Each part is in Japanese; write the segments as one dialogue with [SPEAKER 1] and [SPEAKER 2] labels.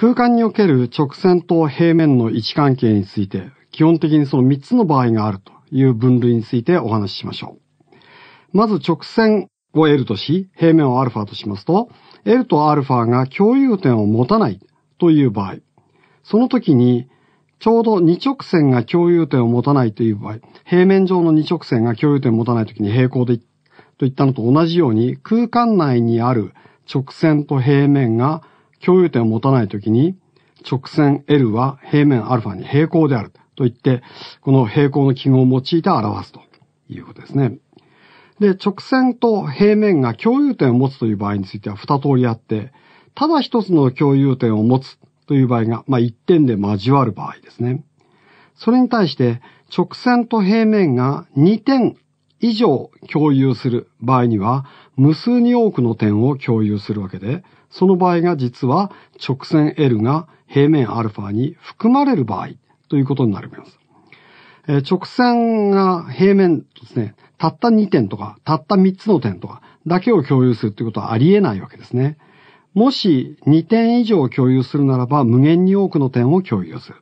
[SPEAKER 1] 空間における直線と平面の位置関係について、基本的にその3つの場合があるという分類についてお話ししましょう。まず直線を L とし、平面を α としますと、L と α が共有点を持たないという場合、その時にちょうど2直線が共有点を持たないという場合、平面上の2直線が共有点を持たない時に平行でといったのと同じように空間内にある直線と平面が共有点を持たないときに、直線 L は平面 α に平行であると言って、この平行の記号を用いて表すということですね。で、直線と平面が共有点を持つという場合については2通りあって、ただ一つの共有点を持つという場合が、まあ、1点で交わる場合ですね。それに対して、直線と平面が2点以上共有する場合には、無数に多くの点を共有するわけで、その場合が実は直線 L が平面 α に含まれる場合ということになります。直線が平面ですね、たった2点とか、たった3つの点とかだけを共有するということはありえないわけですね。もし2点以上共有するならば無限に多くの点を共有する。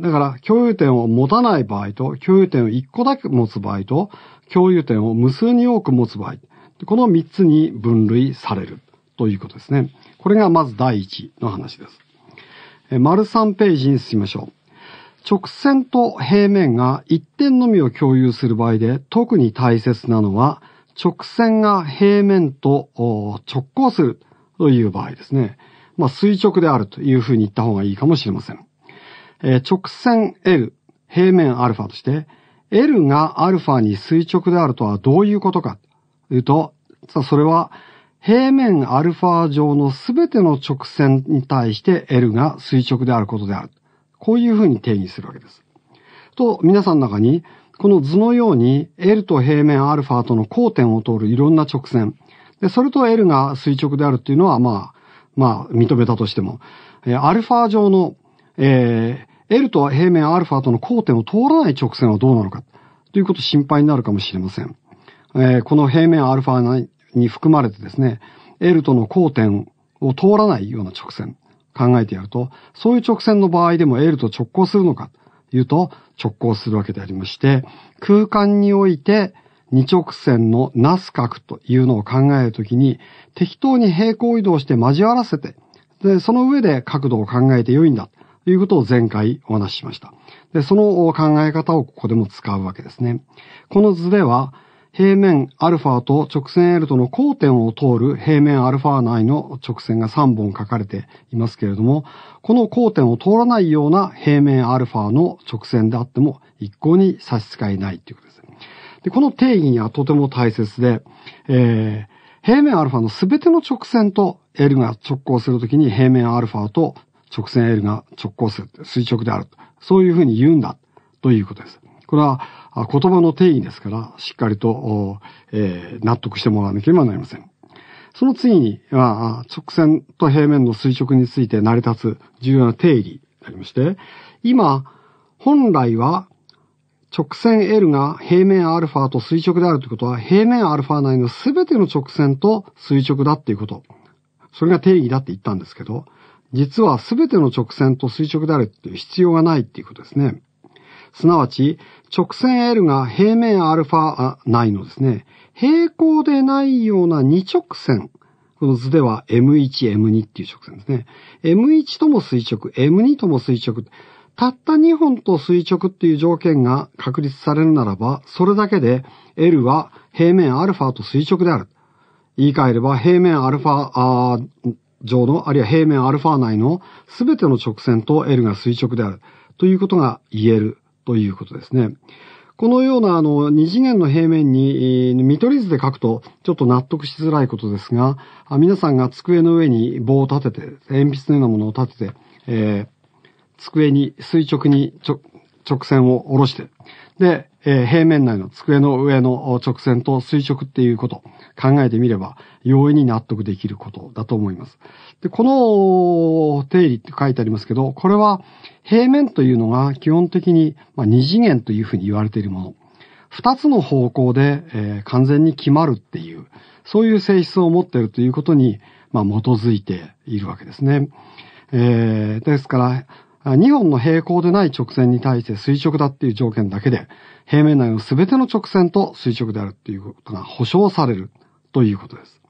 [SPEAKER 1] だから共有点を持たない場合と、共有点を1個だけ持つ場合と、共有点を無数に多く持つ場合、この3つに分類されるということですね。これがまず第一の話です。え丸3ページに進みましょう。直線と平面が一点のみを共有する場合で特に大切なのは直線が平面と直行するという場合ですね。まあ、垂直であるというふうに言った方がいいかもしれません。えー、直線 L、平面 α として、L が α に垂直であるとはどういうことかというと、それは平面アルファ上のすべての直線に対して L が垂直であることである。こういうふうに定義するわけです。と、皆さんの中に、この図のように L と平面アルファとの交点を通るいろんな直線。で、それと L が垂直であるっていうのは、まあ、まあ、認めたとしても、えアルファ上の、えー、L と平面アルファとの交点を通らない直線はどうなのか、ということ心配になるかもしれません。えー、この平面アルファに含まれてですね、L との交点を通らないような直線考えてやると、そういう直線の場合でも L と直行するのかというと直行するわけでありまして、空間において二直線のなす角というのを考えるときに、適当に平行移動して交わらせて、で、その上で角度を考えて良いんだということを前回お話ししました。で、その考え方をここでも使うわけですね。この図では、平面 α と直線 L との交点を通る平面 α 内の直線が3本書かれていますけれども、この交点を通らないような平面 α の直線であっても一向に差し支えないということです。でこの定義にはとても大切で、えー平面 α の全ての直線と L が直行するときに平面 α と直線 L が直行する。垂直である。そういうふうに言うんだ。ということです。これは言葉の定義ですから、しっかりと、えー、納得してもらわなければなりません。その次に、まあ、直線と平面の垂直について成り立つ重要な定義がありまして、今、本来は直線 L が平面 α と垂直であるということは、平面 α 内の全ての直線と垂直だっていうこと。それが定義だって言ったんですけど、実は全ての直線と垂直であるっていう必要がないっていうことですね。すなわち、直線 L が平面 α ないのですね。平行でないような2直線。この図では M1、M2 っていう直線ですね。M1 とも垂直、M2 とも垂直。たった2本と垂直っていう条件が確立されるならば、それだけで L は平面 α と垂直である。言い換えれば平面 α 上の、あるいは平面 α 内の全ての直線と L が垂直である。ということが言えるということですね。このような、あの、二次元の平面に、見取り図で書くと、ちょっと納得しづらいことですが、皆さんが机の上に棒を立てて、鉛筆のようなものを立てて、えー、机に、垂直にちょ、直線を下ろして、で、えー、平面内の机の上の直線と垂直っていうこと、考えてみれば、容易に納得できることだと思います。で、この定理って書いてありますけど、これは平面というのが基本的に、まあ、二次元というふうに言われているもの。二つの方向で、えー、完全に決まるっていう、そういう性質を持っているということに、まあ、基づいているわけですね。えー、ですから、2本の平行でない直線に対して垂直だっていう条件だけで、平面内の全ての直線と垂直であるっていうことが保証されるということです。